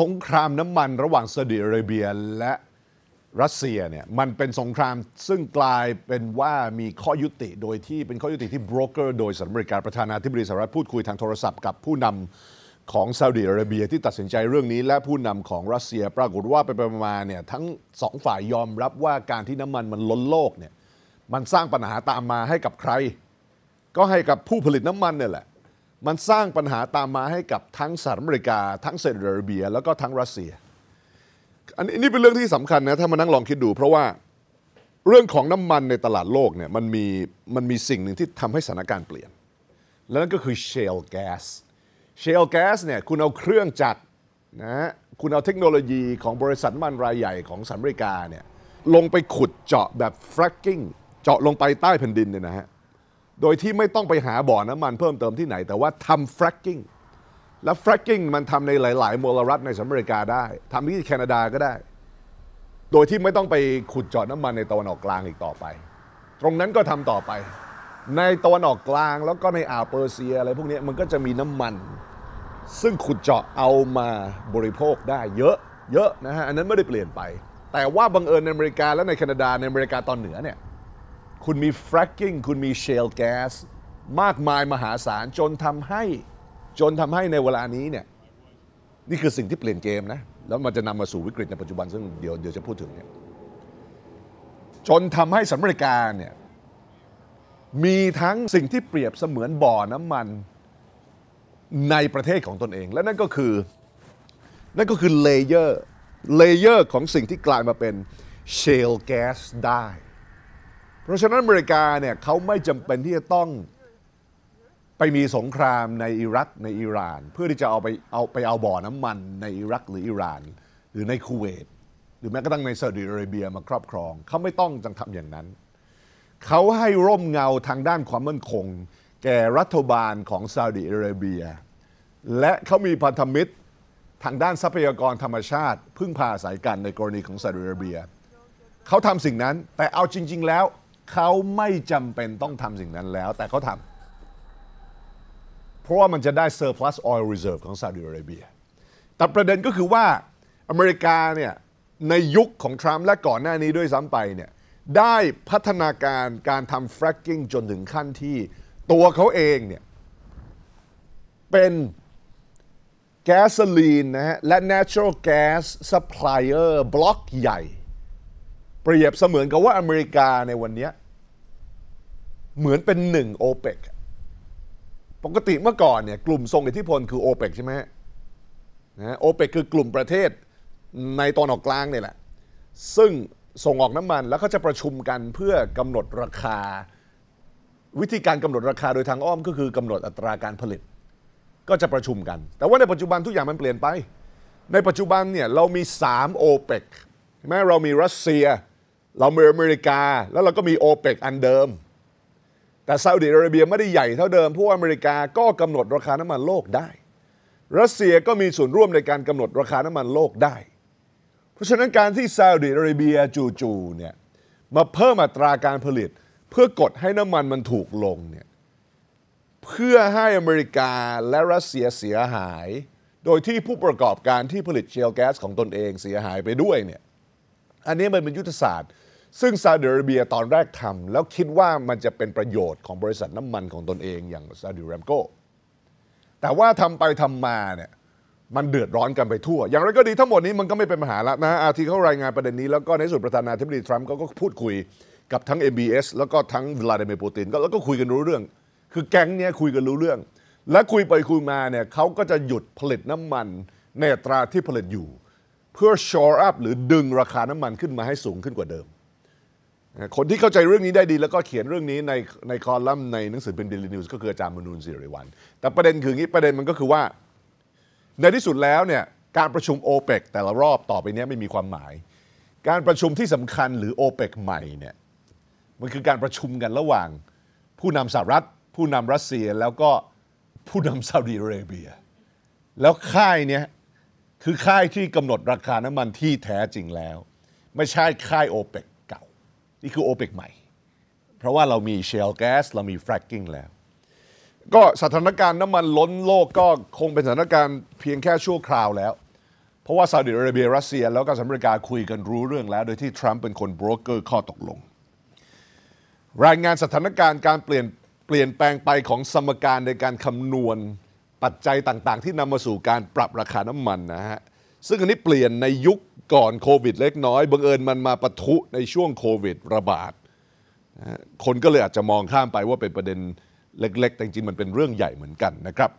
สงครามน้ำมันระหว่างซาอุดิอาระเบียและรัสเซียเนี่ย มันเป็นสงครามซึ่งกลายเป็นว่ามีข้อยุติโดยที่เป็นข้อยุติที่บรกเกอร์โดยสหรัฐอเมริกาประธานาธิบดีสหรัฐพูดคุยทางโทรศัพท์กับผู้นำของซาอุดิอาระเบียที่ตัดสินใจเรื่องนี้ และผู้นำของรัสเซียปรากฏว่าไปไปมาเนี่ยทั้งสองฝ่ายยอมรับว่าการที่น้ำมันมันล้นโลกเนี่ยมันสร้างปัญหาตามมาให้กับใคร ก็ให้กับผู้ผลิตน้ำมันเนี่ยแหละมันสร้างปัญหาตามมาให้กับทั้งสหรัฐอเมริกา ทั้งซาอุดิอาระเบีย แล้วก็ทั้งรัสเซีย อันนี้เป็นเรื่องที่สำคัญนะ ถ้ามานั่งลองคิดดูเพราะว่าเรื่องของน้ำมันในตลาดโลกเนี่ยมันมีมันมีสิ่งหนึ่งที่ทำให้สถานการณ์เปลี่ยน แล้วนั่นก็คือเชลแก๊สเชลแก๊สเนี่ยคุณเอาเครื่องจักรนะคุณเอาเทคโนโลยีของบริษัทมันรายใหญ่ของสหรัฐอเมริกาเนี่ยลงไปขุดเจาะแบบ fracking เจาะลงไปใต้แผ่นดินเนี่ยนะฮะโดยที่ไม่ต้องไปหาบ่อน้ำมันเพิ่มเติมที่ไหนแต่ว่าทำ fracking และ fracking มันทำในหลายๆมลรัฐในสหรัฐอเมริกาได้ทำที่แคนาดาก็ได้ โดยที่ไม่ต้องไปขุดเจาะน้ำมันในตะวันออกกลางอีกต่อไป ตรงนั้นก็ทำต่อไป ในตะวันออกกลางแล้วก็ในอ่าวเปอร์เซียอะไรพวกนี้มันก็จะมีน้ำมัน ซึ่งขุดเจาะเอามาบริโภคได้เยอะเยอะนะฮะอันนั้นไม่ได้เปลี่ยนไป แต่ว่าบังเอิญในอเมริกา และในแคนาดาในอเมริกาตอนเหนือเนี่ยคุณมี fracking คุณมี shale gas มากมายมหาศาล จนทำให้จนทำให้ในเวลานี้เนี่ยนี่คือสิ่งที่เปลี่ยนเกมนะ แล้วมันจะนำมาสู่วิกฤตในปัจจุบันซึ่งเดี๋ยวเดี๋ยวจะพูดถึงเนี่ยจนทำให้สหรัฐอเมริกาเนี่ยมีทั้งสิ่งที่เปรียบเสมือนบ่อน้ำมันในประเทศของตนเองและนั่นก็คือ นั่นก็คือเลเยอร์เลเยอร์ ของสิ่งที่กลายมาเป็น shale gas ได้เพราะฉะนั้นอเมริกาเนี่ยเขาไม่จำเป็นที่จะต้องไปมีสงครามในอิรักในอิหร่าน เพื่อที่จะเอาไปเอาไปเอาบ่อน้ำมันในอิรักหรืออิหร่าน หรือในคูเวต หรือแม้กระทั่งในซาอุดิอาระเบียมาครอบครองเขาไม่ต้องจังทำอย่างนั้นเขาให้ร่มเงาทางด้านความมั่นคง แก่รัฐบาลของซาอุดิอาระเบีย และเขามีพันธมิตรทางด้านทรัพยากรธรรมชาติ พึ่งพาอาศัยกันในกรณีของซาอุดิอาระเบียเขาทำสิ่งนั้นแต่เอาจริง ๆแล้วเขาไม่จำเป็นต้องทำสิ่งนั้นแล้วแต่เขาทำเพราะว่ามันจะได้ surplus oil reserve ของซาอุดิอาระเบียแต่ประเด็นก็คือว่าอเมริกาเนี่ยในยุคของทรัมป์และก่อนหน้านี้ด้วยซ้ำไปเนี่ยได้พัฒนาการการทำ fracking จนถึงขั้นที่ตัวเขาเองเนี่ยเป็นแก๊สซลีนนะฮะและ natural gas supplier บล็อกใหญ่เปรียบเสมือนกับว่าอเมริกาในวันนี้เหมือนเป็นหนึ่งโอเปกปกติเมื่อก่อนเนี่ยกลุ่มทรงอิทธิพลคือโอเปกใช่ไหมนะโอเปกคือกลุ่มประเทศในตอนออกกลางเนี่ยแหละซึ่งส่งออกน้ำมันแล้วก็จะประชุมกันเพื่อกำหนดราคาวิธีการกำหนดราคาโดยทางอ้อมก็คือกำหนดอัตราการผลิต ก็จะประชุมกัน แต่ว่าในปัจจุบันทุกอย่างมันเปลี่ยนไป ในปัจจุบันเนี่ยเรามี3โอเปกแม้เรามีรัสเซียเราเมืออเมริกาแล้วเราก็มีโอเปกอันเดิม แต่ซาอุดิอาระเบียไม่ได้ใหญ่เท่าเดิมเพราะอเมริกาก็กำหนดราคาน้ำมันโลกได้รัสเซียก็มีส่วนร่วมในการกำหนดราคาน้ำมันโลกได้ เพราะฉะนั้นการที่ซาอุดิอาระเบียจู่ๆเนี่ยมาเพิ่มอัตราการผลิต เพื่อกดให้น้ำมันมันถูกลงเนี่ยเพื่อให้อเมริกาและรัสเซียเสียหาย โดยที่ผู้ประกอบการที่ผลิตเชลแก๊สของตนเองเสียหายไปด้วยเนี่ยอันนี้มันเป็นยุทธศาสตร์ ซึ่งซาอุดิอาระเบียตอนแรกทำแล้วคิดว่ามันจะเป็นประโยชน์ของบริษัทน้ำมันของตนเองอย่างซาอุดิารมโก้แต่ว่าทำไปทำมาเนี่ยมันเดือดร้อนกันไปทั่ว อย่างไรก็ดีทั้งหมดนี้มันก็ไม่เป็นปัญหาละนะอาทีเขารายงานประเด็นนี้แล้วก็ในสุดประธานาธิบดีทรัมป์ก็พูดคุยกับทั้ง MBS แล้วก็ทั้งวลาดิเมียร์ปูตินก็แล้วก็คุยกันรู้เรื่อง คือแก๊งเนี้ยคุยกันรู้เรื่อง และคุยไปคุยมาเนี่ยเขาก็จะหยุดผลิตน้ำมันในตราที่ผลิตอยู่เพื่อ shore up หรือดึงราคาน้ำมันขึ้นมาให้สูงขึ้นกว่าเดิม คนที่เข้าใจเรื่องนี้ได้ดีแล้วก็เขียนเรื่องนี้ในในคอลัมน์ในหนังสือเป็นดิลินิวส์ก็คืออาจารย์มนูนสิริวัน แต่ประเด็นคืองี้ประเด็นมันก็คือว่า ในที่สุดแล้วเนี่ยการประชุมโอเปกแต่ละรอบต่อไปนี้ไม่มีความหมาย การประชุมที่สำคัญหรือโอเปกใหม่เนี่ยมันคือการประชุมกันระหว่าง ผู้นำสหรัฐผู้นำรัสเซียแล้วก็ผู้นำซาอุดีอาระเบีย แล้วค่ายเนี่ยคือค่ายที่กำหนดราคาน้ำมันที่แท้จริงแล้ว ไม่ใช่ค่ายโอเปกเก่า นี่คือโอเปกใหม่ เพราะว่าเรามีเชลแก๊สเรามีแฟร c กิ้งแล้ว ก็สถานการณ์น้ำมันล้นโลกก็คงเป็นสถานการณ์เพียงแค่ชั่วคราวแล้ว เพราะว่าซาอุดิอาระเบียรัสเซียแล้วก็สหรัฐอเมริกาคุยกันรู้เรื่องแล้ว โดยที่ทรัมป์เป็นคนบรกเกอร์ข้อตกลง รายงานสถานการณ์การเปลี่ยนเปลี่ยนแปลงไปของสมการในการคำนวณปัจจัยต่างๆ ที่นำมาสู่การปรับราคาน้ำมันนะฮะ ซึ่งอันนี้เปลี่ยนในยุคก่อนโควิดเล็กน้อยบังเอิญมันมาปะทุในช่วงโควิดระบาดคนก็เลยอาจจะมองข้ามไปว่าเป็นประเด็นเล็กๆ แต่จริงมันเป็นเรื่องใหญ่เหมือนกันนะครับ